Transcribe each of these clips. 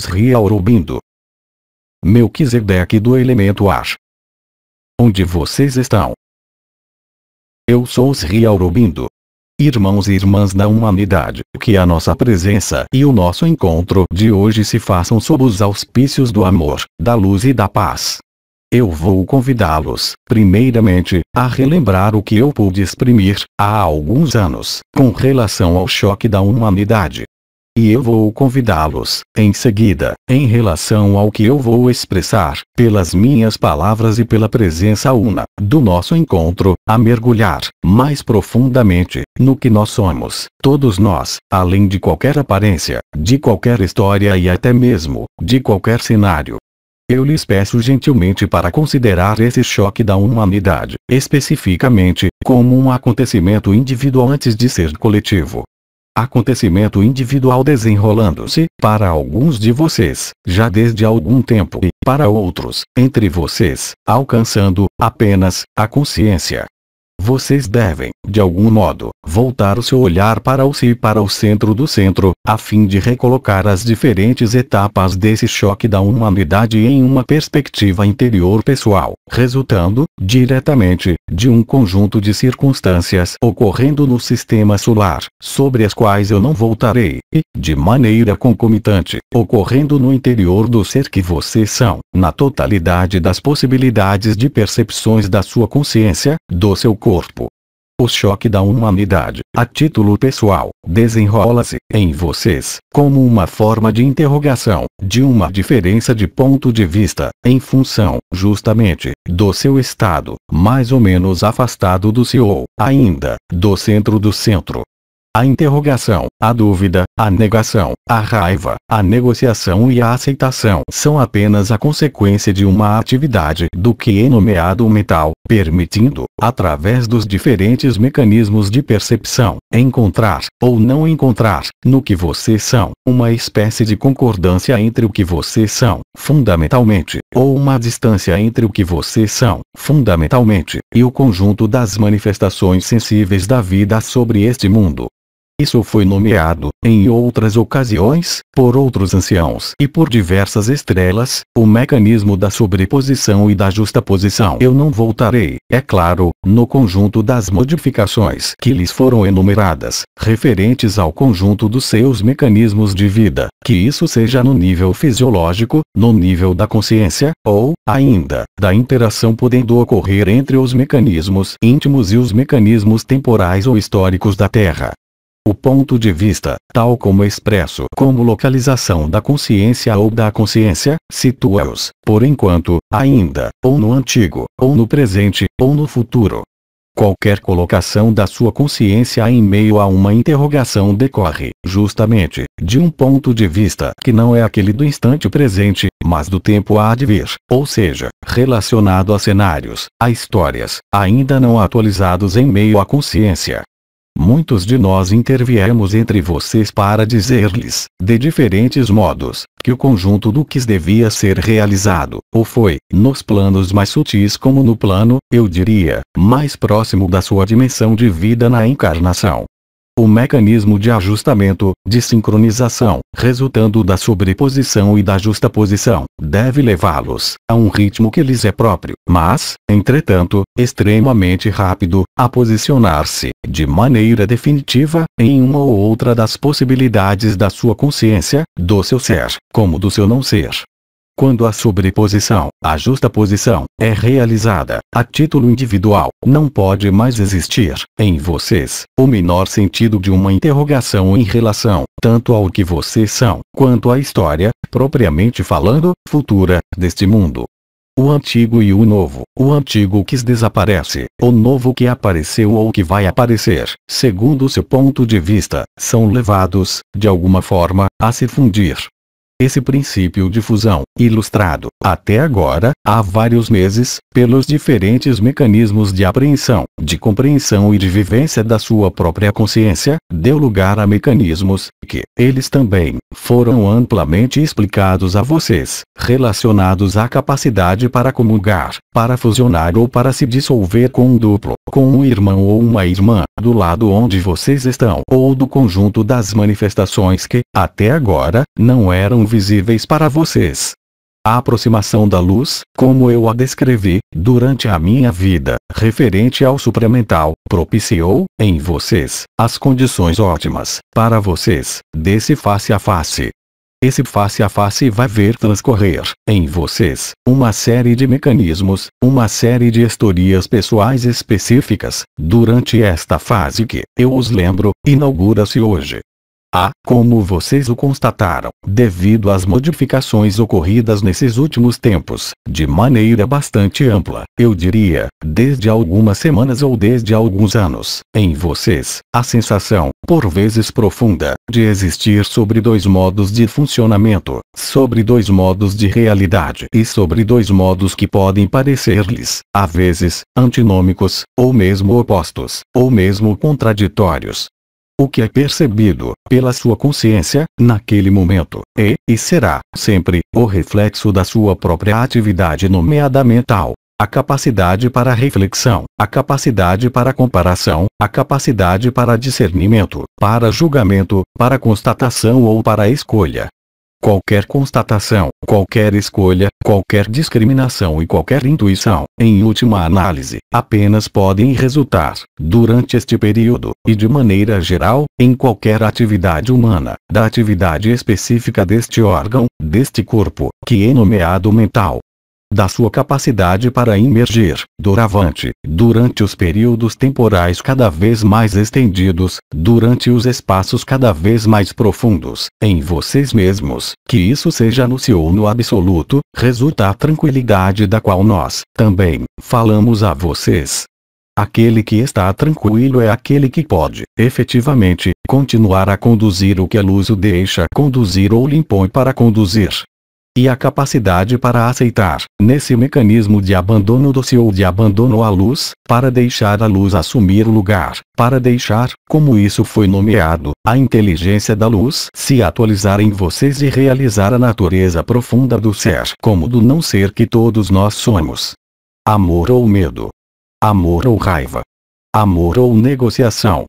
Sri Aurobindo. Melquisedeque do elemento Ash. Onde vocês estão? Eu sou Sri Aurobindo. Irmãos e irmãs da humanidade, que a nossa presença e o nosso encontro de hoje se façam sob os auspícios do amor, da luz e da paz. Eu vou convidá-los, primeiramente, a relembrar o que eu pude exprimir, há alguns anos, com relação ao choque da humanidade, e eu vou convidá-los, em seguida, em relação ao que eu vou expressar, pelas minhas palavras e pela presença una, do nosso encontro, a mergulhar, mais profundamente, no que nós somos, todos nós, além de qualquer aparência, de qualquer história e até mesmo, de qualquer cenário. Eu lhes peço gentilmente para considerar esse choque da humanidade, especificamente, como um acontecimento individual antes de ser coletivo acontecimento individual desenrolando-se, para alguns de vocês, já desde algum tempo e, para outros, entre vocês, alcançando, apenas, a consciência vocês devem, de algum modo, voltar o seu olhar para o si e para o centro do centro, a fim de recolocar as diferentes etapas desse choque da humanidade em uma perspectiva interior pessoal, resultando, diretamente, de um conjunto de circunstâncias ocorrendo no sistema solar, sobre as quais eu não voltarei, e, de maneira concomitante, ocorrendo no interior do ser que vocês são, na totalidade das possibilidades de percepções da sua consciência, do seu corpo corpo. O choque da humanidade, a título pessoal, desenrola-se em vocês como uma forma de interrogação, de uma diferença de ponto de vista, em função, justamente, do seu estado, mais ou menos afastado do seu ou, ainda, do centro do centro a interrogação, a dúvida, a negação, a raiva, a negociação e a aceitação são apenas a consequência de uma atividade do que é nomeado mental, permitindo, através dos diferentes mecanismos de percepção, encontrar, ou não encontrar, no que vocês são, uma espécie de concordância entre o que vocês são, fundamentalmente, ou uma distância entre o que vocês são, fundamentalmente, e o conjunto das manifestações sensíveis da vida sobre este mundo. Isso foi nomeado, em outras ocasiões, por outros anciãos e por diversas estrelas, o mecanismo da sobreposição e da justaposição. Eu não voltarei, é claro, no conjunto das modificações que lhes foram enumeradas, referentes ao conjunto dos seus mecanismos de vida, que isso seja no nível fisiológico, no nível da consciência, ou, ainda, da interação podendo ocorrer entre os mecanismos íntimos e os mecanismos temporais ou históricos da Terra. O ponto de vista, tal como expresso como localização da consciência ou da consciência, situa-os, por enquanto, ainda, ou no antigo, ou no presente, ou no futuro. Qualquer colocação da sua consciência em meio a uma interrogação decorre, justamente, de um ponto de vista que não é aquele do instante presente, mas do tempo a advir, ou seja, relacionado a cenários, a histórias, ainda não atualizados em meio à consciência. Muitos de nós interviemos entre vocês para dizer-lhes, de diferentes modos, que o conjunto do que devia ser realizado, ou foi, nos planos mais sutis como no plano, eu diria, mais próximo da sua dimensão de vida na encarnação, o mecanismo de ajustamento, de sincronização, resultando da sobreposição e da justaposição, deve levá-los a um ritmo que lhes é próprio, mas, entretanto, extremamente rápido, a posicionar-se, de maneira definitiva, em uma ou outra das possibilidades da sua consciência, do seu ser, como do seu não ser. Quando a sobreposição, a justaposição, é realizada, a título individual, não pode mais existir, em vocês, o menor sentido de uma interrogação em relação, tanto ao que vocês são, quanto à história, propriamente falando, futura, deste mundo. O antigo e o novo, o antigo que desaparece, o novo que apareceu ou que vai aparecer, segundo seu ponto de vista, são levados, de alguma forma, a se fundir, esse princípio de fusão, ilustrado, até agora, há vários meses, pelos diferentes mecanismos de apreensão, de compreensão e de vivência da sua própria consciência, deu lugar a mecanismos, que, eles também, foram amplamente explicados a vocês, relacionados à capacidade para comungar, para fusionar ou para se dissolver com um duplo, com um irmão ou uma irmã, do lado onde vocês estão, ou do conjunto das manifestações que, até agora, não eram visíveis para vocês. A aproximação da luz, como eu a descrevi, durante a minha vida, referente ao supramental, propiciou, em vocês, as condições ótimas, para vocês, desse face a face, esse face a face vai ver transcorrer, em vocês, uma série de mecanismos, uma série de historias pessoais específicas, durante esta fase que, eu os lembro, inaugura-se hoje. Há, ah, como vocês o constataram, devido às modificações ocorridas nesses últimos tempos, de maneira bastante ampla, eu diria, desde algumas semanas ou desde alguns anos, em vocês, a sensação, por vezes profunda, de existir sobre dois modos de funcionamento, sobre dois modos de realidade e sobre dois modos que podem parecer-lhes, às vezes, antinômicos, ou mesmo opostos, ou mesmo contraditórios, o que é percebido pela sua consciência, naquele momento, é, e será, sempre, o reflexo da sua própria atividade nomeada mental. A capacidade para reflexão, a capacidade para comparação, a capacidade para discernimento, para julgamento, para constatação ou para escolha, qualquer constatação, qualquer escolha, qualquer discriminação e qualquer intuição, em última análise, apenas podem resultar, durante este período, e de maneira geral, em qualquer atividade humana, da atividade específica deste órgão, deste corpo, que é nomeado mental da sua capacidade para imergir, doravante, durante os períodos temporais cada vez mais estendidos, durante os espaços cada vez mais profundos, em vocês mesmos, que isso seja anunciou no absoluto, resulta a tranquilidade da qual nós, também, falamos a vocês. Aquele que está tranquilo é aquele que pode, efetivamente, continuar a conduzir o que a luz o deixa conduzir ou lhe impõe para conduzir e a capacidade para aceitar, nesse mecanismo de abandono do ou de abandono à luz, para deixar a luz assumir o lugar, para deixar, como isso foi nomeado, a inteligência da luz se atualizar em vocês e realizar a natureza profunda do ser como do não ser que todos nós somos. Amor ou medo. Amor ou raiva. Amor ou negociação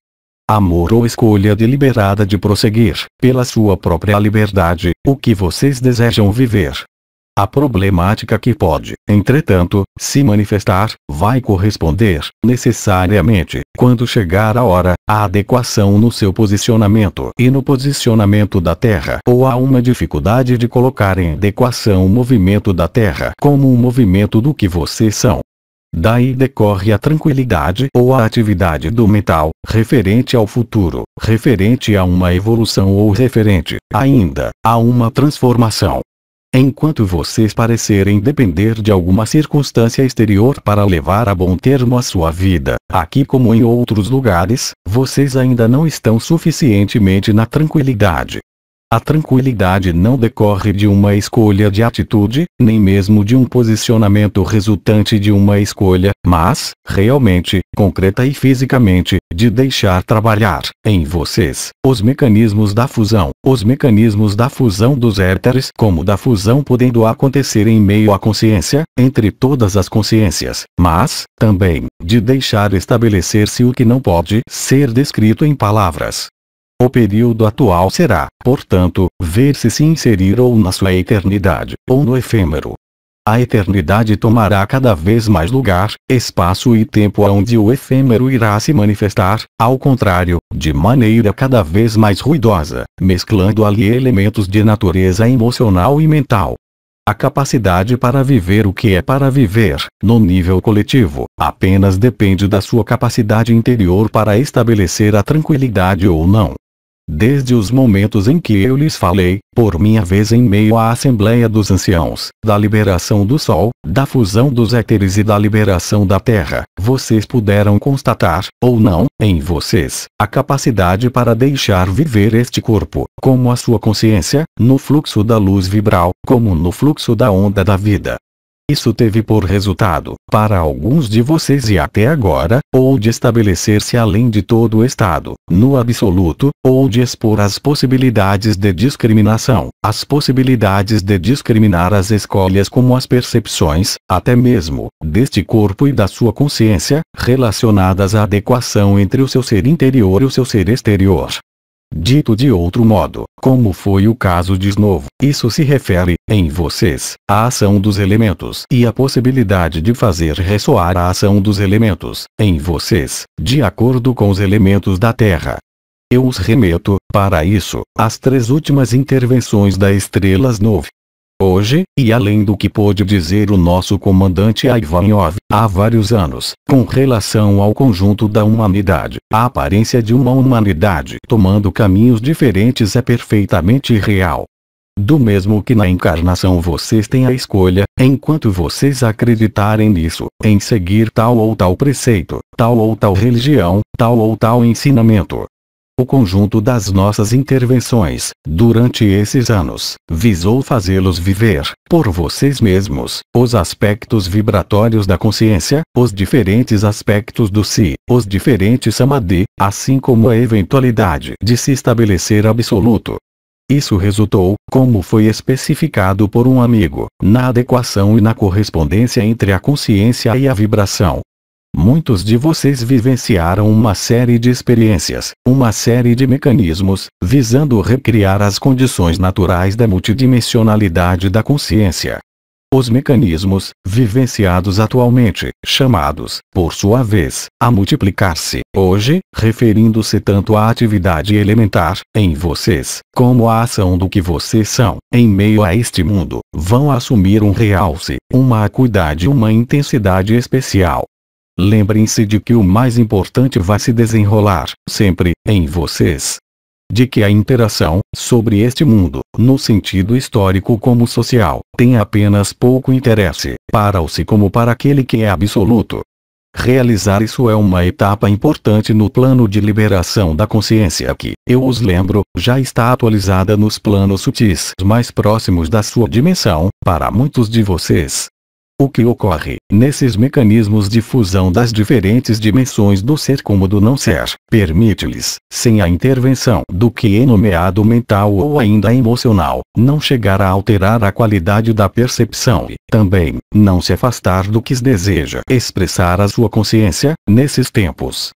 amor ou escolha deliberada de prosseguir, pela sua própria liberdade, o que vocês desejam viver. A problemática que pode, entretanto, se manifestar, vai corresponder, necessariamente, quando chegar a hora, à adequação no seu posicionamento e no posicionamento da Terra ou a uma dificuldade de colocar em adequação o movimento da Terra como o movimento do que vocês são. Daí decorre a tranquilidade ou a atividade do metal, referente ao futuro, referente a uma evolução ou referente, ainda, a uma transformação. Enquanto vocês parecerem depender de alguma circunstância exterior para levar a bom termo a sua vida, aqui como em outros lugares, vocês ainda não estão suficientemente na tranquilidade. A tranquilidade não decorre de uma escolha de atitude, nem mesmo de um posicionamento resultante de uma escolha, mas, realmente, concreta e fisicamente, de deixar trabalhar, em vocês, os mecanismos da fusão. Os mecanismos da fusão dos éteres como da fusão podendo acontecer em meio à consciência, entre todas as consciências, mas, também, de deixar estabelecer-se o que não pode ser descrito em palavras, o período atual será, portanto, ver-se se inserir ou na sua eternidade, ou no efêmero. A eternidade tomará cada vez mais lugar, espaço e tempo onde o efêmero irá se manifestar, ao contrário, de maneira cada vez mais ruidosa, mesclando ali elementos de natureza emocional e mental. A capacidade para viver o que é para viver, no nível coletivo, apenas depende da sua capacidade interior para estabelecer a tranquilidade ou não desde os momentos em que eu lhes falei, por minha vez em meio à Assembleia dos Anciãos, da liberação do Sol, da fusão dos éteres e da liberação da Terra, vocês puderam constatar, ou não, em vocês, a capacidade para deixar viver este corpo, como a sua consciência, no fluxo da luz vibral, como no fluxo da onda da vida, isso teve por resultado, para alguns de vocês e até agora, ou de estabelecer-se além de todo o Estado, no absoluto, ou de expor as possibilidades de discriminação, as possibilidades de discriminar as escolhas como as percepções, até mesmo, deste corpo e da sua consciência, relacionadas à adequação entre o seu ser interior e o seu ser exterior, Dito de outro modo, como foi o caso de Snow, isso se refere, em vocês, à ação dos elementos e à possibilidade de fazer ressoar a ação dos elementos, em vocês, de acordo com os elementos da Terra. Eu os remeto, para isso, às três últimas intervenções da Estrela Snow hoje, e além do que pôde dizer o nosso comandante Ivanov, há vários anos, com relação ao conjunto da humanidade. A aparência de uma humanidade tomando caminhos diferentes é perfeitamente real. Do mesmo que na encarnação vocês têm a escolha, enquanto vocês acreditarem nisso, em seguir tal ou tal preceito, tal ou tal religião, tal ou tal ensinamento, o conjunto das nossas intervenções, durante esses anos, visou fazê-los viver, por vocês mesmos, os aspectos vibratórios da consciência, os diferentes aspectos do si, os diferentes samadhi, assim como a eventualidade de se estabelecer absoluto. Isso resultou, como foi especificado por um amigo, na adequação e na correspondência entre a consciência e a vibração, Muitos de vocês vivenciaram uma série de experiências, uma série de mecanismos, visando recriar as condições naturais da multidimensionalidade da consciência. Os mecanismos, vivenciados atualmente, chamados, por sua vez, a multiplicar-se, hoje, referindo-se tanto à atividade elementar, em vocês, como à ação do que vocês são, em meio a este mundo, vão assumir um realce, uma acuidade e uma intensidade especial. Lembrem-se de que o mais importante vai se desenrolar, sempre, em vocês. De que a interação, sobre este mundo, no sentido histórico como social, tem apenas pouco interesse, para o si como para aquele que é absoluto. Realizar isso é uma etapa importante no plano de liberação da consciência que, eu os lembro, já está atualizada nos planos sutis mais próximos da sua dimensão, para muitos de vocês, o que ocorre, nesses mecanismos de fusão das diferentes dimensões do ser como do não ser, permite-lhes, sem a intervenção do que é nomeado mental ou ainda emocional, não chegar a alterar a qualidade da percepção e, também, não se afastar do que deseja expressar a sua consciência, nesses tempos,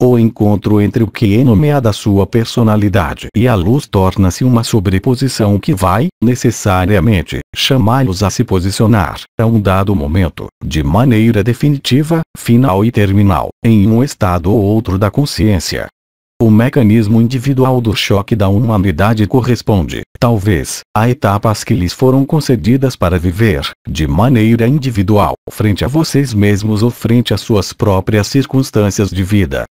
o encontro entre o que é a sua personalidade e a luz torna-se uma sobreposição que vai, necessariamente, chamá-los a se posicionar, a um dado momento, de maneira definitiva, final e terminal, em um estado ou outro da consciência. O mecanismo individual do choque da humanidade corresponde, talvez, a etapas que lhes foram concedidas para viver, de maneira individual, frente a vocês mesmos ou frente às suas próprias circunstâncias de vida.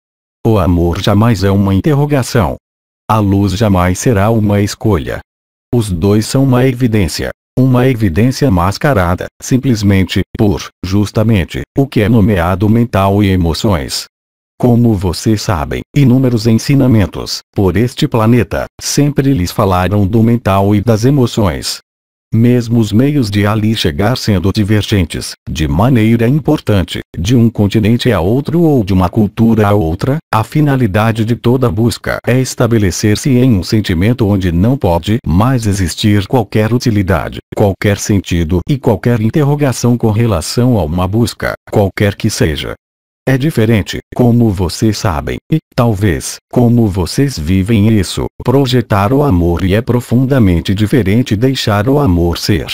O amor jamais é uma interrogação. A luz jamais será uma escolha. Os dois são uma evidência. Uma evidência mascarada, simplesmente, por, justamente, o que é nomeado mental e emoções. Como vocês sabem, inúmeros ensinamentos, por este planeta, sempre lhes falaram do mental e das emoções mesmo os meios de ali chegar sendo divergentes, de maneira importante, de um continente a outro ou de uma cultura a outra, a finalidade de toda busca é estabelecer-se em um sentimento onde não pode mais existir qualquer utilidade, qualquer sentido e qualquer interrogação com relação a uma busca, qualquer que seja é diferente, como vocês sabem, e, talvez, como vocês vivem isso. Projetar o amor e é profundamente diferente deixar o amor ser.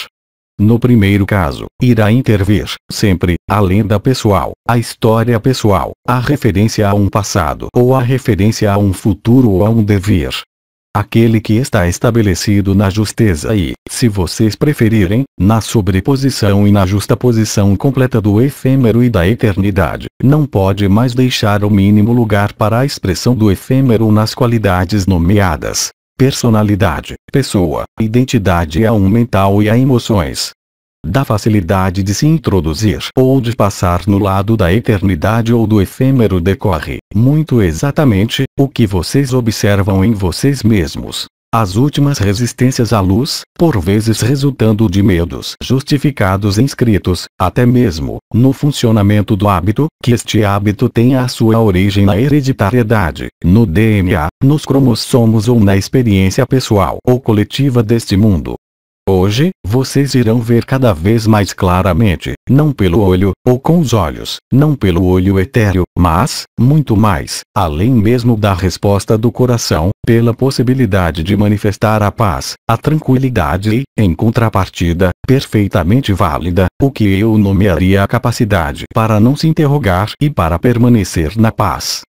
No primeiro caso, irá intervir, sempre, a lenda pessoal, a história pessoal, a referência a um passado ou a referência a um futuro ou a um dever, aquele que está estabelecido na justeza e, se vocês preferirem, na sobreposição e na justa posição completa do efêmero e da eternidade, não pode mais deixar o mínimo lugar para a expressão do efêmero nas qualidades nomeadas. Personalidade, pessoa, identidade a um mental e a emoções, da facilidade de se introduzir ou de passar no lado da eternidade ou do efêmero decorre, muito exatamente, o que vocês observam em vocês mesmos. As últimas resistências à luz, por vezes resultando de medos justificados inscritos, até mesmo, no funcionamento do hábito, que este hábito tenha a sua origem na hereditariedade, no DNA, nos cromossomos ou na experiência pessoal ou coletiva deste mundo. Hoje, vocês irão ver cada vez mais claramente, não pelo olho, ou com os olhos, não pelo olho etéreo, mas, muito mais, além mesmo da resposta do coração, pela possibilidade de manifestar a paz, a tranquilidade e, em contrapartida, perfeitamente válida, o que eu nomearia a capacidade para não se interrogar e para permanecer na paz.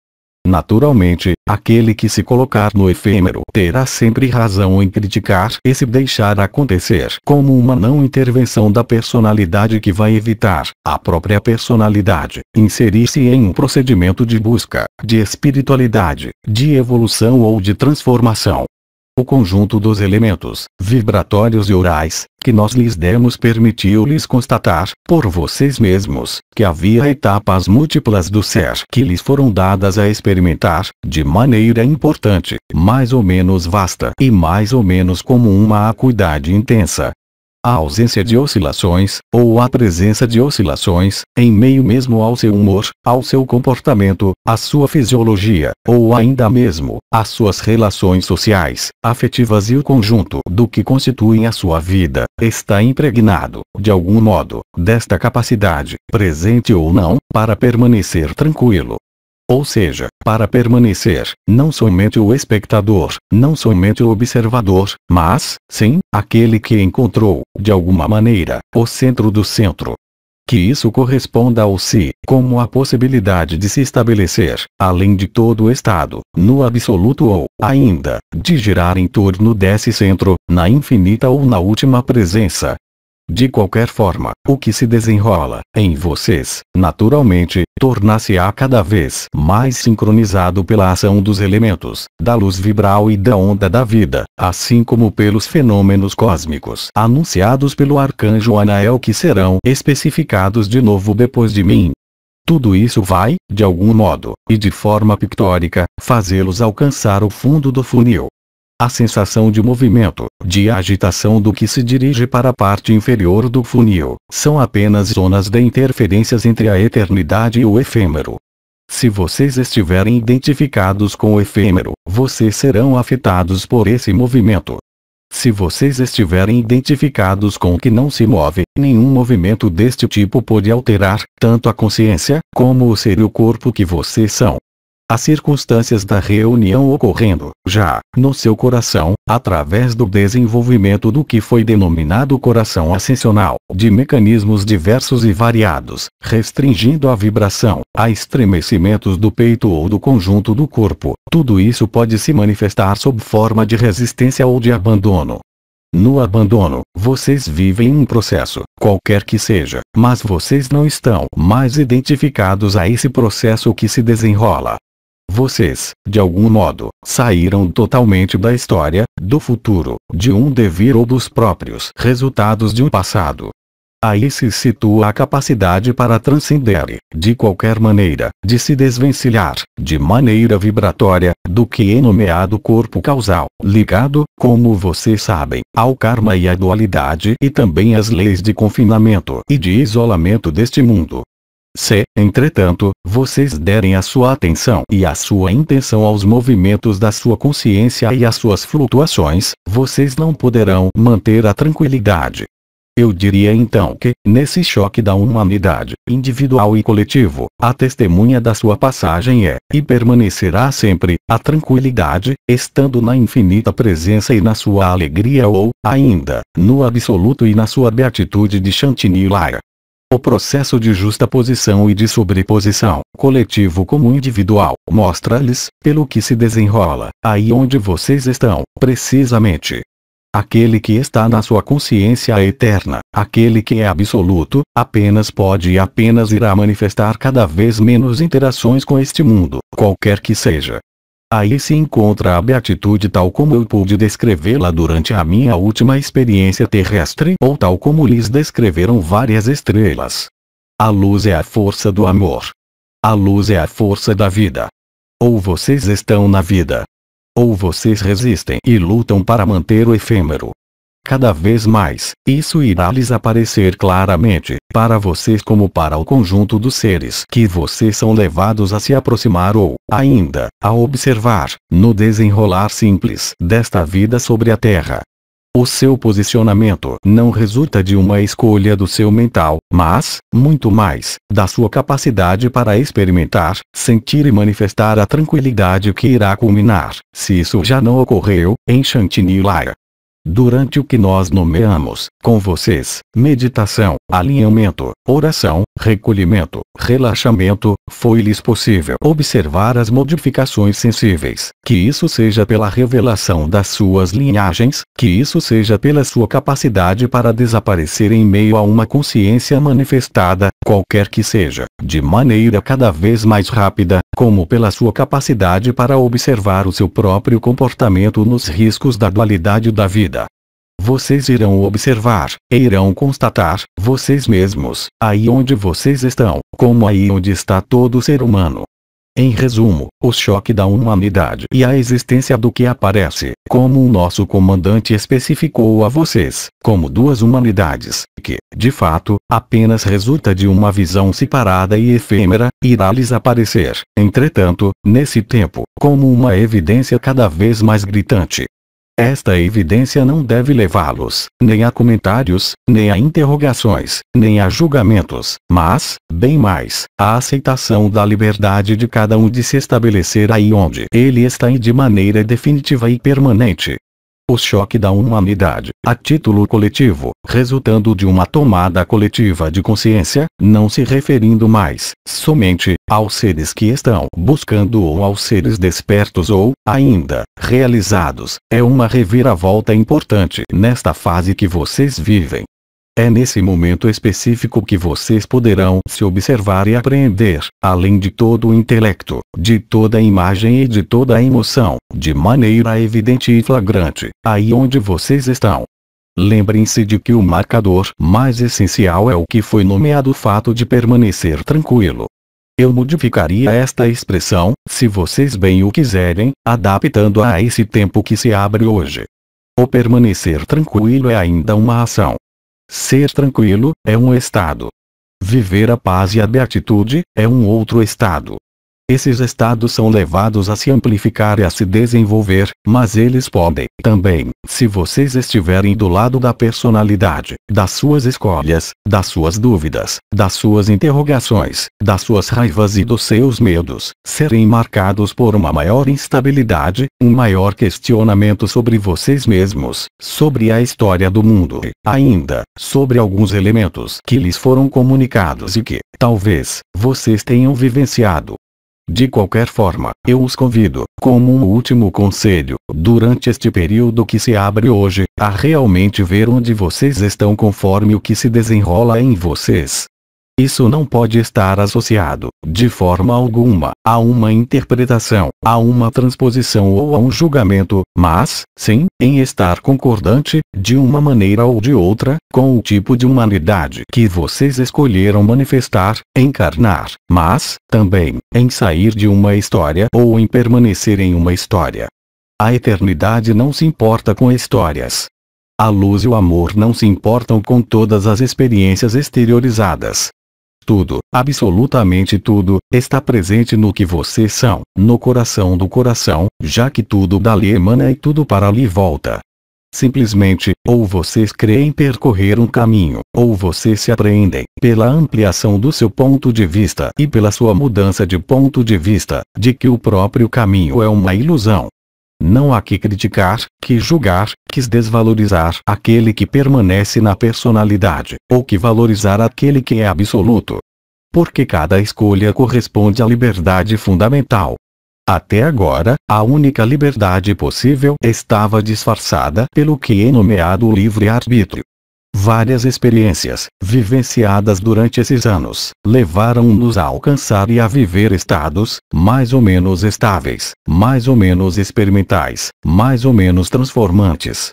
Naturalmente, aquele que se colocar no efêmero terá sempre razão em criticar e se deixar acontecer como uma não intervenção da personalidade que vai evitar a própria personalidade inserir-se em um procedimento de busca, de espiritualidade, de evolução ou de transformação. O conjunto dos elementos, vibratórios e orais, que nós lhes demos permitiu-lhes constatar, por vocês mesmos, que havia etapas múltiplas do ser que lhes foram dadas a experimentar, de maneira importante, mais ou menos vasta e mais ou menos como uma acuidade intensa, a ausência de oscilações, ou a presença de oscilações, em meio mesmo ao seu humor, ao seu comportamento, à sua fisiologia, ou ainda mesmo, às suas relações sociais, afetivas e o conjunto do que constituem a sua vida, está impregnado, de algum modo, desta capacidade, presente ou não, para permanecer tranquilo, ou seja, para permanecer, não somente o espectador, não somente o observador, mas, sim, aquele que encontrou, de alguma maneira, o centro do centro. Que isso corresponda ao si, como a possibilidade de se estabelecer, além de todo o estado, no absoluto ou, ainda, de girar em torno desse centro, na infinita ou na última presença, de qualquer forma, o que se desenrola, em vocês, naturalmente, torna-se-á cada vez mais sincronizado pela ação dos elementos, da luz vibral e da onda da vida, assim como pelos fenômenos cósmicos anunciados pelo arcanjo Anael que serão especificados de novo depois de mim. Tudo isso vai, de algum modo, e de forma pictórica, fazê-los alcançar o fundo do funil, a sensação de movimento, de agitação do que se dirige para a parte inferior do funil, são apenas zonas de interferências entre a eternidade e o efêmero. Se vocês estiverem identificados com o efêmero, vocês serão afetados por esse movimento. Se vocês estiverem identificados com o que não se move, nenhum movimento deste tipo pode alterar, tanto a consciência, como o ser e o corpo que vocês são as circunstâncias da reunião ocorrendo, já, no seu coração, através do desenvolvimento do que foi denominado coração ascensional, de mecanismos diversos e variados, restringindo a vibração, a estremecimentos do peito ou do conjunto do corpo, tudo isso pode se manifestar sob forma de resistência ou de abandono. No abandono, vocês vivem um processo, qualquer que seja, mas vocês não estão mais identificados a esse processo que se desenrola, vocês, de algum modo, saíram totalmente da história, do futuro, de um devir ou dos próprios resultados de um passado. Aí se situa a capacidade para transcender, de qualquer maneira, de se desvencilhar, de maneira vibratória, do que é nomeado corpo causal, ligado, como vocês sabem, ao karma e à dualidade e também às leis de confinamento e de isolamento deste mundo. Se, entretanto, vocês derem a sua atenção e a sua intenção aos movimentos da sua consciência e às suas flutuações, vocês não poderão manter a tranquilidade. Eu diria então que, nesse choque da humanidade, individual e coletivo, a testemunha da sua passagem é, e permanecerá sempre, a tranquilidade, estando na infinita presença e na sua alegria ou, ainda, no absoluto e na sua beatitude de Chantilly Laia. O processo de justaposição e de sobreposição, coletivo como individual, mostra-lhes, pelo que se desenrola, aí onde vocês estão, precisamente. Aquele que está na sua consciência eterna, aquele que é absoluto, apenas pode e apenas irá manifestar cada vez menos interações com este mundo, qualquer que seja, Aí se encontra a beatitude tal como eu pude descrevê-la durante a minha última experiência terrestre ou tal como lhes descreveram várias estrelas. A luz é a força do amor. A luz é a força da vida. Ou vocês estão na vida. Ou vocês resistem e lutam para manter o efêmero. Cada vez mais, isso irá lhes aparecer claramente, para vocês como para o conjunto dos seres que vocês são levados a se aproximar ou, ainda, a observar, no desenrolar simples desta vida sobre a Terra. O seu posicionamento não resulta de uma escolha do seu mental, mas, muito mais, da sua capacidade para experimentar, sentir e manifestar a tranquilidade que irá culminar, se isso já não ocorreu, em Chantinilaya durante o que nós nomeamos com vocês, meditação, alinhamento, oração, recolhimento, relaxamento, foi-lhes possível observar as modificações sensíveis, que isso seja pela revelação das suas linhagens, que isso seja pela sua capacidade para desaparecer em meio a uma consciência manifestada, qualquer que seja, de maneira cada vez mais rápida, como pela sua capacidade para observar o seu próprio comportamento nos riscos da dualidade da vida, vocês irão observar, e irão constatar, vocês mesmos, aí onde vocês estão, como aí onde está todo ser humano. Em resumo, o choque da humanidade e a existência do que aparece, como o nosso comandante especificou a vocês, como duas humanidades, que, de fato, apenas resulta de uma visão separada e efêmera, irá lhes aparecer, entretanto, nesse tempo, como uma evidência cada vez mais gritante. Esta evidência não deve levá-los, nem a comentários, nem a interrogações, nem a julgamentos, mas, bem mais, a aceitação da liberdade de cada um de se estabelecer aí onde ele está e de maneira definitiva e permanente o choque da humanidade, a título coletivo, resultando de uma tomada coletiva de consciência, não se referindo mais, somente, aos seres que estão buscando ou aos seres despertos ou, ainda, realizados, é uma reviravolta importante nesta fase que vocês vivem. É nesse momento específico que vocês poderão se observar e apreender, além de todo o intelecto, de toda a imagem e de toda a emoção, de maneira evidente e flagrante, aí onde vocês estão. Lembrem-se de que o marcador mais essencial é o que foi nomeado o fato de permanecer tranquilo. Eu modificaria esta expressão, se vocês bem o quiserem, adaptando-a a esse tempo que se abre hoje. O permanecer tranquilo é ainda uma ação, Ser tranquilo, é um estado. Viver a paz e a beatitude, é um outro estado. Esses estados são levados a se amplificar e a se desenvolver, mas eles podem também, se vocês estiverem do lado da personalidade, das suas escolhas, das suas dúvidas, das suas interrogações, das suas raivas e dos seus medos, serem marcados por uma maior instabilidade, um maior questionamento sobre vocês mesmos, sobre a história do mundo e, ainda, sobre alguns elementos que lhes foram comunicados e que, talvez, vocês tenham vivenciado, de qualquer forma, eu os convido, como um último conselho, durante este período que se abre hoje, a realmente ver onde vocês estão conforme o que se desenrola em vocês. Isso não pode estar associado, de forma alguma, a uma interpretação, a uma transposição ou a um julgamento, mas, sim, em estar concordante, de uma maneira ou de outra, com o tipo de humanidade que vocês escolheram manifestar, encarnar, mas, também, em sair de uma história ou em permanecer em uma história. A eternidade não se importa com histórias. A luz e o amor não se importam com todas as experiências exteriorizadas. Tudo, absolutamente tudo, está presente no que vocês são, no coração do coração, já que tudo dali emana e tudo para ali volta. Simplesmente, ou vocês creem percorrer um caminho, ou vocês se apreendem, pela ampliação do seu ponto de vista e pela sua mudança de ponto de vista, de que o próprio caminho é uma ilusão, não há que criticar, que julgar, quis desvalorizar aquele que permanece na personalidade, ou que valorizar aquele que é absoluto. Porque cada escolha corresponde à liberdade fundamental. Até agora, a única liberdade possível estava disfarçada pelo que é nomeado livre-arbítrio. Várias experiências, vivenciadas durante esses anos, levaram-nos a alcançar e a viver estados, mais ou menos estáveis, mais ou menos experimentais, mais ou menos transformantes.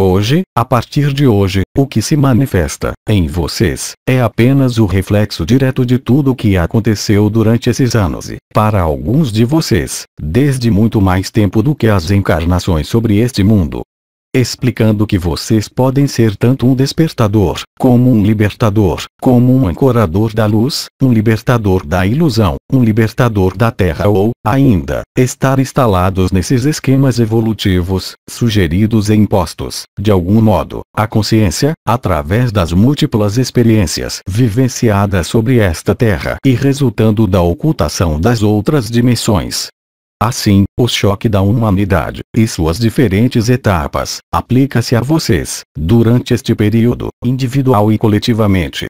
Hoje, a partir de hoje, o que se manifesta em vocês é apenas o reflexo direto de tudo o que aconteceu durante esses anos e, para alguns de vocês, desde muito mais tempo do que as encarnações sobre este mundo explicando que vocês podem ser tanto um despertador, como um libertador, como um ancorador da luz, um libertador da ilusão, um libertador da terra ou, ainda, estar instalados nesses esquemas evolutivos, sugeridos e impostos, de algum modo, à consciência, através das múltiplas experiências vivenciadas sobre esta terra e resultando da ocultação das outras dimensões, Assim, o choque da humanidade, e suas diferentes etapas, aplica-se a vocês, durante este período, individual e coletivamente.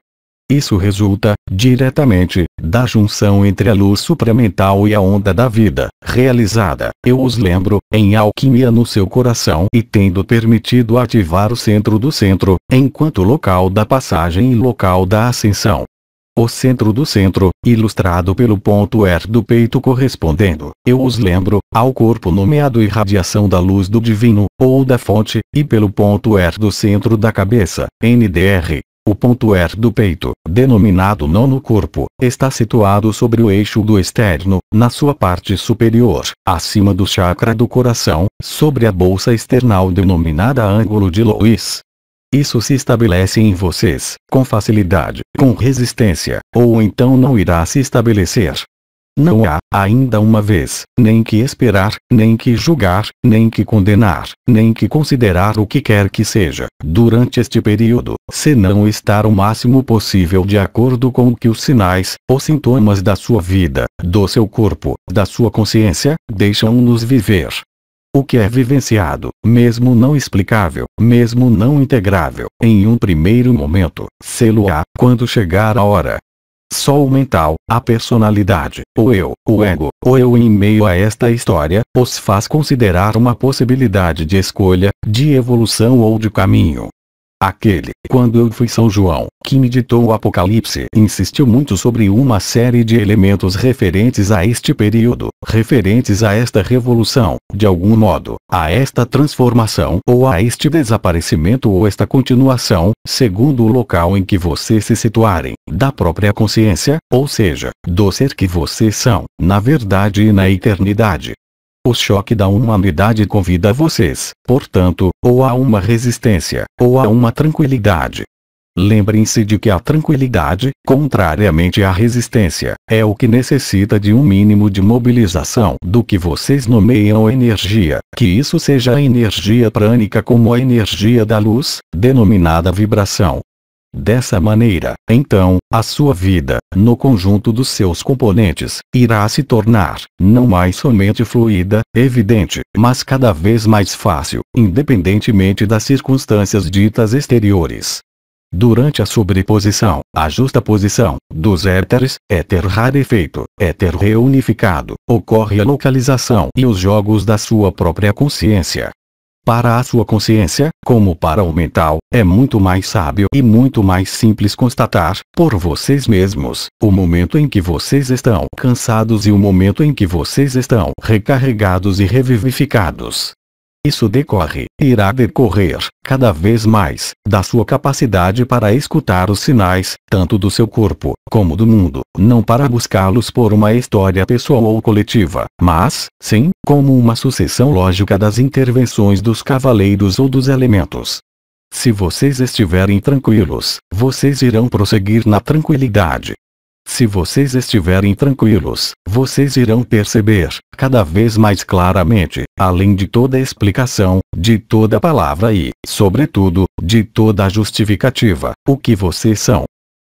Isso resulta, diretamente, da junção entre a luz supramental e a onda da vida, realizada, eu os lembro, em alquimia no seu coração e tendo permitido ativar o centro do centro, enquanto local da passagem e local da ascensão o centro do centro, ilustrado pelo ponto R do peito correspondendo, eu os lembro, ao corpo nomeado irradiação da luz do divino, ou da fonte, e pelo ponto R do centro da cabeça, NDR. O ponto R do peito, denominado nono corpo, está situado sobre o eixo do externo, na sua parte superior, acima do chakra do coração, sobre a bolsa external denominada ângulo de Lewis. Isso se estabelece em vocês, com facilidade, com resistência, ou então não irá se estabelecer. Não há, ainda uma vez, nem que esperar, nem que julgar, nem que condenar, nem que considerar o que quer que seja, durante este período, senão estar o máximo possível de acordo com o que os sinais, os sintomas da sua vida, do seu corpo, da sua consciência, deixam-nos viver. O que é vivenciado, mesmo não explicável, mesmo não integrável, em um primeiro momento, selo lo quando chegar a hora. Só o mental, a personalidade, o eu, o ego, o eu em meio a esta história, os faz considerar uma possibilidade de escolha, de evolução ou de caminho. Aquele, quando eu fui São João, que meditou o Apocalipse, insistiu muito sobre uma série de elementos referentes a este período, referentes a esta revolução, de algum modo, a esta transformação ou a este desaparecimento ou esta continuação, segundo o local em que vocês se situarem, da própria consciência, ou seja, do ser que vocês são, na verdade e na eternidade. O choque da humanidade convida vocês, portanto, ou a uma resistência, ou a uma tranquilidade. Lembrem-se de que a tranquilidade, contrariamente à resistência, é o que necessita de um mínimo de mobilização do que vocês nomeiam energia, que isso seja a energia prânica como a energia da luz, denominada vibração, Dessa maneira, então, a sua vida, no conjunto dos seus componentes, irá se tornar, não mais somente fluida, evidente, mas cada vez mais fácil, independentemente das circunstâncias ditas exteriores. Durante a sobreposição, a justaposição, dos éteres, éter rarefeito, éter reunificado, ocorre a localização e os jogos da sua própria consciência, para a sua consciência, como para o mental, é muito mais sábio e muito mais simples constatar, por vocês mesmos, o momento em que vocês estão cansados e o momento em que vocês estão recarregados e revivificados. Isso decorre, e irá decorrer, cada vez mais, da sua capacidade para escutar os sinais, tanto do seu corpo, como do mundo, não para buscá-los por uma história pessoal ou coletiva, mas, sim, como uma sucessão lógica das intervenções dos cavaleiros ou dos elementos. Se vocês estiverem tranquilos, vocês irão prosseguir na tranquilidade, se vocês estiverem tranquilos, vocês irão perceber, cada vez mais claramente, além de toda a explicação, de toda a palavra e, sobretudo, de toda a justificativa, o que vocês são,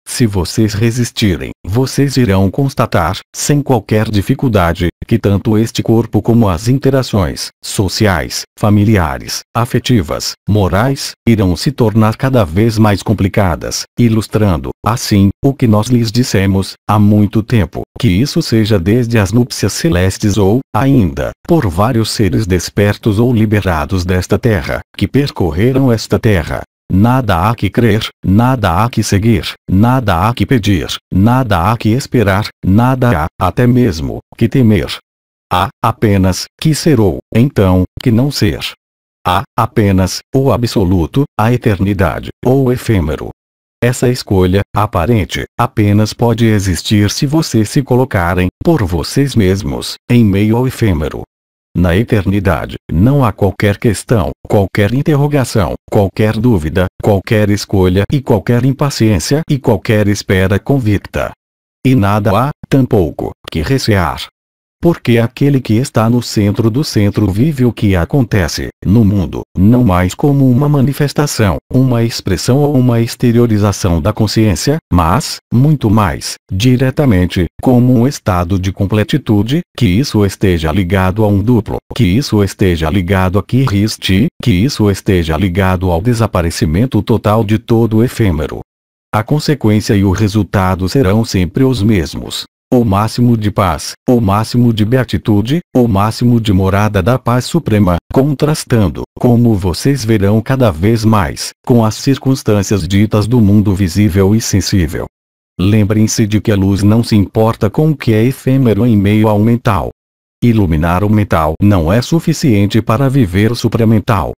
se vocês resistirem, vocês irão constatar, sem qualquer dificuldade, que tanto este corpo como as interações sociais, familiares, afetivas, morais, irão se tornar cada vez mais complicadas, ilustrando, assim, o que nós lhes dissemos há muito tempo, que isso seja desde as núpcias celestes ou, ainda, por vários seres despertos ou liberados desta terra, que percorreram esta terra, Nada há que crer, nada há que seguir, nada há que pedir, nada há que esperar, nada há, até mesmo, que temer. Há, apenas, que ser ou, então, que não ser. Há, apenas, o absoluto, a eternidade, ou o efêmero. Essa escolha, aparente, apenas pode existir se vocês se colocarem, por vocês mesmos, em meio ao efêmero, na eternidade, não há qualquer questão, qualquer interrogação, qualquer dúvida, qualquer escolha e qualquer impaciência e qualquer espera convicta. E nada há, tampouco, que recear, porque aquele que está no centro do centro vive o que acontece no mundo, não mais como uma manifestação, uma expressão ou uma exteriorização da consciência, mas, muito mais, diretamente, como um estado de completitude, que isso esteja ligado a um duplo, que isso esteja ligado a que riste, que isso esteja ligado ao desaparecimento total de todo o efêmero. A consequência e o resultado serão sempre os mesmos o máximo de paz, o máximo de beatitude, o máximo de morada da paz suprema, contrastando, como vocês verão cada vez mais, com as circunstâncias ditas do mundo visível e sensível. Lembrem-se de que a luz não se importa com o que é efêmero em meio ao mental. Iluminar o mental não é suficiente para viver supramental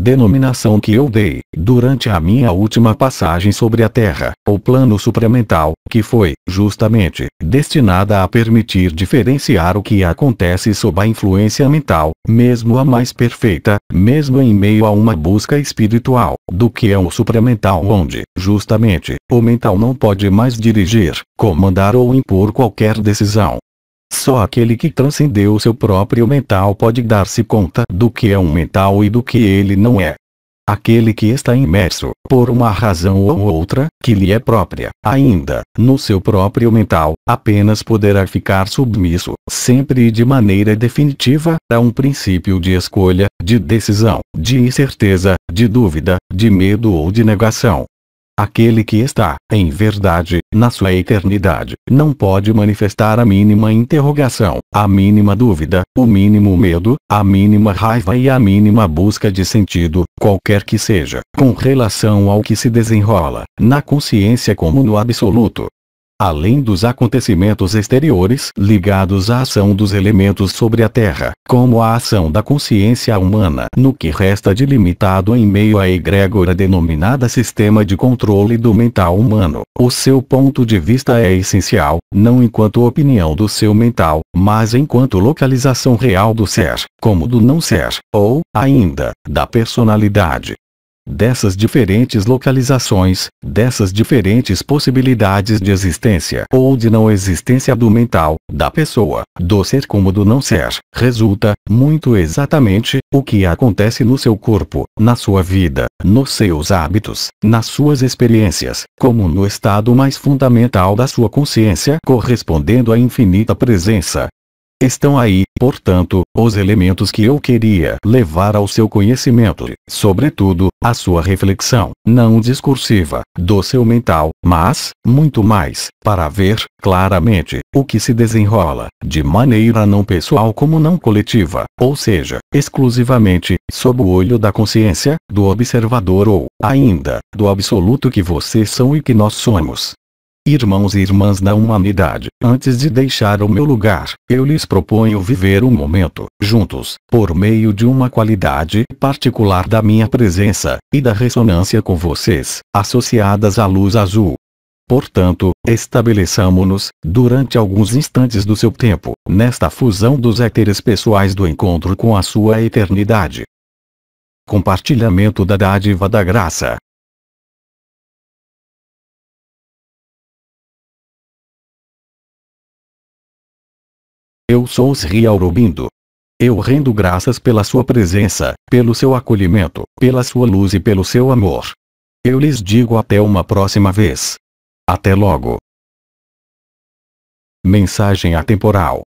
denominação que eu dei, durante a minha última passagem sobre a Terra, o plano supramental, que foi, justamente, destinada a permitir diferenciar o que acontece sob a influência mental, mesmo a mais perfeita, mesmo em meio a uma busca espiritual, do que é o supramental onde, justamente, o mental não pode mais dirigir, comandar ou impor qualquer decisão, só aquele que transcendeu seu próprio mental pode dar-se conta do que é um mental e do que ele não é. Aquele que está imerso, por uma razão ou outra, que lhe é própria, ainda, no seu próprio mental, apenas poderá ficar submisso, sempre e de maneira definitiva, a um princípio de escolha, de decisão, de incerteza, de dúvida, de medo ou de negação, Aquele que está, em verdade, na sua eternidade, não pode manifestar a mínima interrogação, a mínima dúvida, o mínimo medo, a mínima raiva e a mínima busca de sentido, qualquer que seja, com relação ao que se desenrola, na consciência como no absoluto além dos acontecimentos exteriores ligados à ação dos elementos sobre a Terra, como a ação da consciência humana no que resta de limitado em meio à egrégora denominada sistema de controle do mental humano. O seu ponto de vista é essencial, não enquanto opinião do seu mental, mas enquanto localização real do ser, como do não ser, ou, ainda, da personalidade dessas diferentes localizações, dessas diferentes possibilidades de existência ou de não existência do mental, da pessoa, do ser como do não ser, resulta, muito exatamente, o que acontece no seu corpo, na sua vida, nos seus hábitos, nas suas experiências, como no estado mais fundamental da sua consciência correspondendo à infinita presença, Estão aí, portanto, os elementos que eu queria levar ao seu conhecimento, sobretudo, à sua reflexão, não discursiva, do seu mental, mas, muito mais, para ver, claramente, o que se desenrola, de maneira não pessoal como não coletiva, ou seja, exclusivamente, sob o olho da consciência, do observador ou, ainda, do absoluto que vocês são e que nós somos. Irmãos e irmãs da humanidade, antes de deixar o meu lugar, eu lhes proponho viver um momento, juntos, por meio de uma qualidade particular da minha presença, e da ressonância com vocês, associadas à luz azul. Portanto, estabeleçamo-nos, durante alguns instantes do seu tempo, nesta fusão dos éteres pessoais do encontro com a sua eternidade. Compartilhamento da dádiva da graça, Eu sou Sri Aurobindo. Eu rendo graças pela sua presença, pelo seu acolhimento, pela sua luz e pelo seu amor. Eu lhes digo até uma próxima vez. Até logo. Mensagem atemporal